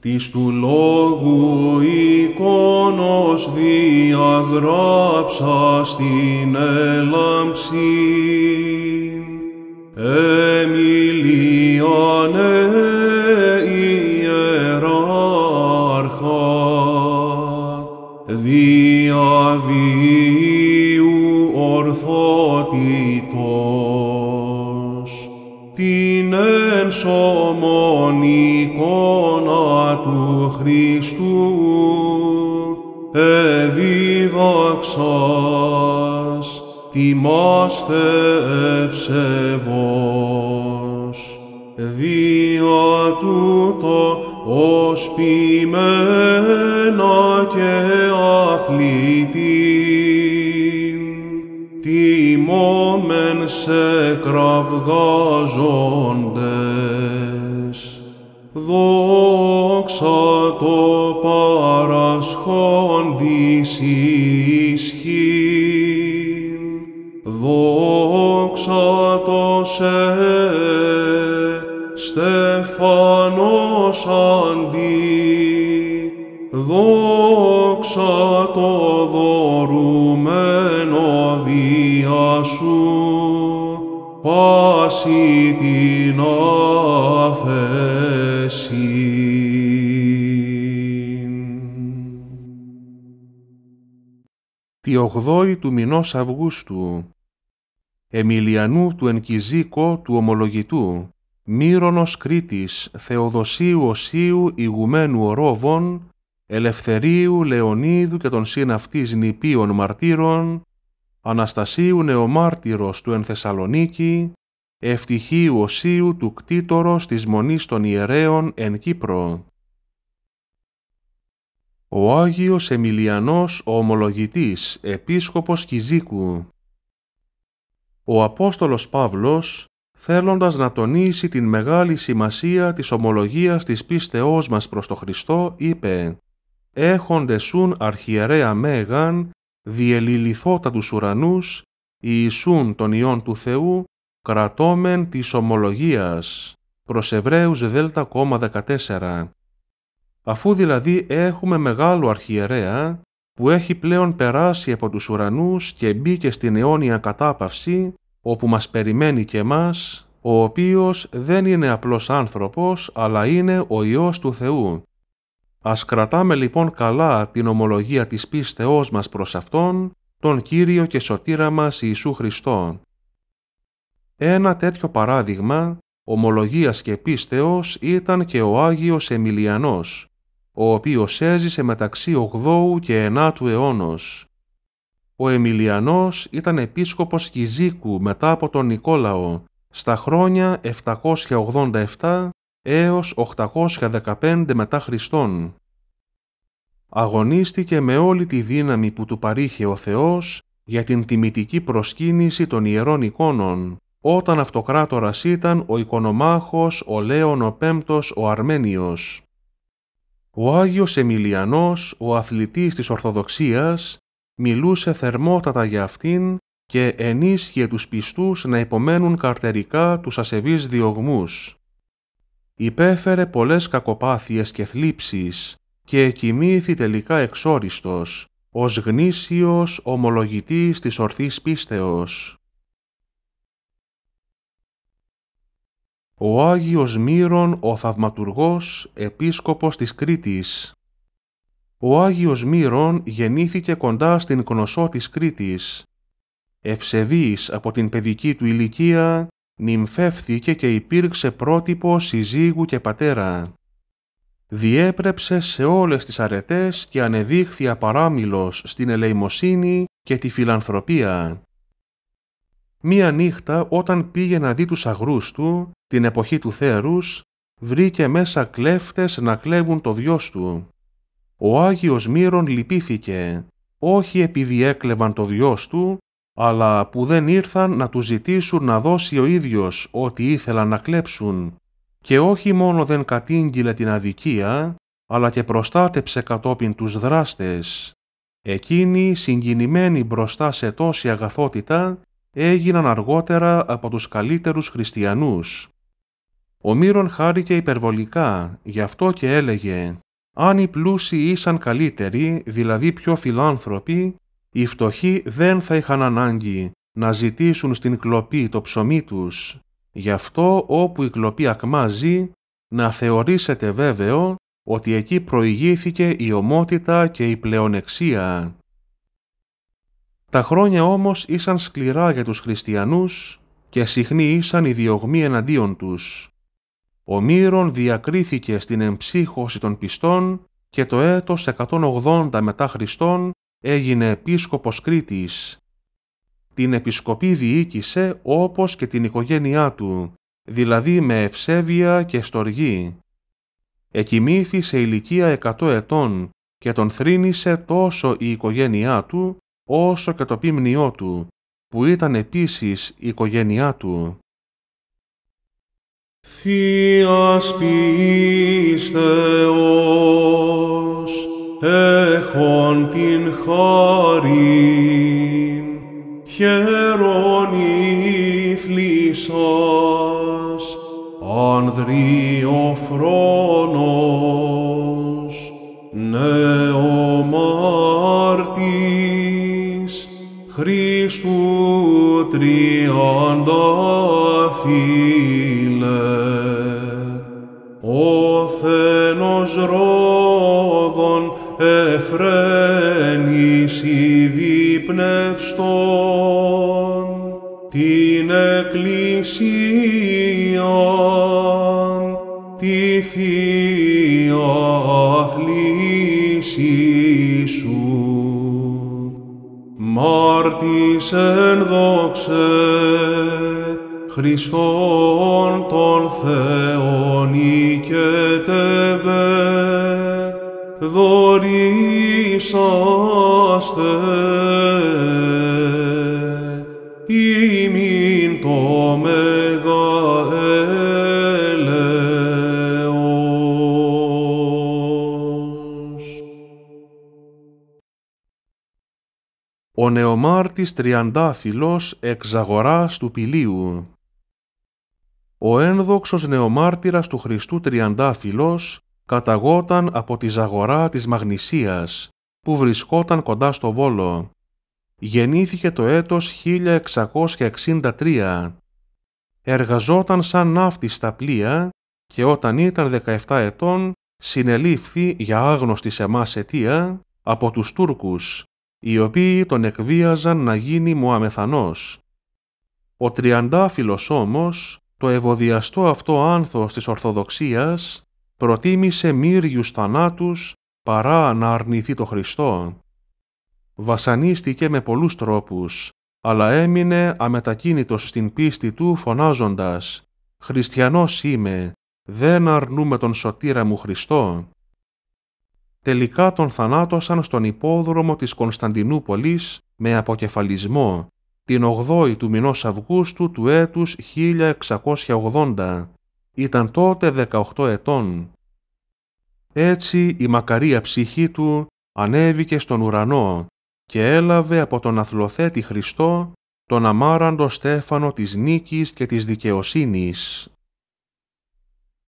της του λόγου εικόνος διαγράψα στην έλαμψη. Εμιλιανέ ιεράρχα, διαβή τι τιμάστε ευσεβός Δια τούτο ως ποιμένα και αθλητή τιμόμεν σε κραυγάζοντες, δόξα το παρασύν της ισχύν, δόξα το σε στεφανός αντί, δόξα το δωρούμενο διά σου, πάση την αφέση. τη 8η του μηνός Αυγούστου, Εμιλιανού του Ενκυζίκο του Ομολογητού, Μύρονος Κρήτης, Θεοδοσίου Οσίου Ηγουμένου Ορόβων, Ελευθερίου Λεωνίδου και των συναυτής νηπίων μαρτύρων, Αναστασίου Νεομάρτυρος του Ενθεσσαλονίκη, Ευτυχίου Οσίου του Κτήτορος της Μονής των Ιερέων εν Κύπρο ο Άγιος Εμιλιανός ο Ομολογητής, επίσκοπος Κιζίκου. Ο Απόστολος Παύλος, θέλοντας να τονίσει την μεγάλη σημασία της ομολογίας της πίστεώς μας προς το Χριστό, είπε «Έχονται σουν αρχιερέα μέγαν, διελιληθώτα τους ουρανούς, Ιησούν τον Υιόν του Θεού, κρατώμεν της ομολογίας» προς Εβραίους Δέλτα 14. Αφού δηλαδή έχουμε μεγάλο αρχιερέα που έχει πλέον περάσει από τους ουρανούς και μπήκε στην αιώνια κατάπαυση, όπου μας περιμένει και μας, ο οποίος δεν είναι απλός άνθρωπος, αλλά είναι ο Υιός του Θεού. Ας κρατάμε λοιπόν καλά την ομολογία της πίστεώς μας προς Αυτόν, τον Κύριο και Σωτήρα μας Ιησού Χριστό. Ένα τέτοιο παράδειγμα ομολογίας και πίστεως ήταν και ο Άγιος Εμιλιανός, ο οποίος έζησε μεταξύ 8ου και 9ου αιώνος. Ο Εμιλιανός ήταν επίσκοπος Κιζίκου μετά από τον Νικόλαο στα χρόνια 787 έως 815 μετά Χριστόν. Αγωνίστηκε με όλη τη δύναμη που του παρήχε ο Θεός για την τιμητική προσκύνηση των ιερών εικόνων όταν αυτοκράτορας ήταν ο οικονομάχος, ο Λέων ο Πέμπτος, ο Αρμένιος. Ο Άγιος Εμιλιανός, ο αθλητής της Ορθοδοξίας, μιλούσε θερμότατα για αυτήν και ενίσχυε τους πιστούς να υπομένουν καρτερικά τους ασεβείς διωγμούς. Υπέφερε πολλές κακοπάθειες και θλίψεις και κοιμήθη τελικά εξόριστος, ως γνήσιος ομολογητής της ορθής πίστεως. ο Άγιος Μύρον ο Θαυματουργός, επίσκοπος της Κρήτης. Ο Άγιος Μύρον γεννήθηκε κοντά στην κνωσό της Κρήτης. Ευσεβής από την παιδική του ηλικία, νυμφεύθηκε και υπήρξε πρότυπος συζύγου και πατέρα. Διέπρεψε σε όλες τις αρετές και ανεδείχθη απαράμιλος στην ελεημοσύνη και τη φιλανθρωπία. Μία νύχτα όταν πήγε να δει τους αγρούς του, την εποχή του θέρους, βρήκε μέσα κλέφτες να κλέβουν το βιός του. Ο Άγιος Μύρον λυπήθηκε, όχι επειδή έκλεβαν το βιός του, αλλά που δεν ήρθαν να τους ζητήσουν να δώσει ο ίδιος ό,τι ήθελαν να κλέψουν. Και όχι μόνο δεν κατήγγειλε την αδικία, αλλά και προστάτεψε κατόπιν τους δράστες. Εκείνοι, συγκινημένοι μπροστά σε τόση αγαθότητα, έγιναν αργότερα από τους καλύτερους χριστιανούς. Ο Μύρον χάρηκε υπερβολικά, γι' αυτό και έλεγε «Αν οι πλούσιοι ήσαν καλύτεροι, δηλαδή πιο φιλάνθρωποι, οι φτωχοί δεν θα είχαν ανάγκη να ζητήσουν στην κλοπή το ψωμί τους. Γι' αυτό όπου η κλοπή ακμάζει, να θεωρήσετε βέβαιο ότι εκεί προηγήθηκε η ομότητα και η πλεονεξία. Τα χρόνια όμως ήσαν σκληρά για τους χριστιανούς και συχνή ήσαν οι διωγμοί εναντίον τους. Ο Μύρον διακρίθηκε στην εμψύχωση των πιστών και το έτος 180 μετά Χριστόν έγινε επίσκοπος Κρήτης. Την επισκοπή διοίκησε όπως και την οικογένειά του, δηλαδή με ευσέβεια και στοργή. Εκοιμήθη σε ηλικία 100 ετών και τον θρύνησε τόσο η οικογένειά του όσο και το πίμνιό του, που ήταν επίσης η οικογένειά του. Θείας πίστεως, έχων την χάρη χαίρον ήθλησας, ανδρίοφρόνος, ναι τριάντα φίλε. Ο θένος ρόδων Εφραίνηση πνευστών την εκκλησία τη Θεία Αθλήση σου. Μάρτης εν δόξε Χριστόν τον Θεόν οικετεύε δωρήσαστε ο νεομάρτης τριαντάφυλλος εξ του πηλίου. Ο ένδοξος νεομάρτυρας του Χριστού τριαντάφυλλος καταγόταν από τη ζαγορά της Μαγνησίας, που βρισκόταν κοντά στο Βόλο. Γεννήθηκε το έτος 1663. Εργαζόταν σαν ναύτης στα πλοία και όταν ήταν 17 ετών συνελήφθη για άγνωστη σε αιτία από τους Τούρκους οι οποίοι τον εκβίαζαν να γίνει Μωαμεθανός. Ο τριαντάφυλλος όμως, το ευωδιαστό αυτό άνθος της Ορθοδοξίας, προτίμησε μύριους θανάτους παρά να αρνηθεί το Χριστό. Βασανίστηκε με πολλούς τρόπους, αλλά έμεινε αμετακίνητος στην πίστη του φωνάζοντας «Χριστιανός είμαι, δεν αρνούμε τον σωτήρα μου Χριστό» τελικά τον θανάτωσαν στον υπόδρομο της Κωνσταντινούπολης με αποκεφαλισμό την 8η του μηνός Αυγούστου του έτους 1680. Ήταν τότε 18 ετών. Έτσι η μακαρία ψυχή του ανέβηκε στον ουρανό και έλαβε από τον αθλοθέτη Χριστό τον αμάραντο στέφανο της νίκης και της δικαιοσύνης.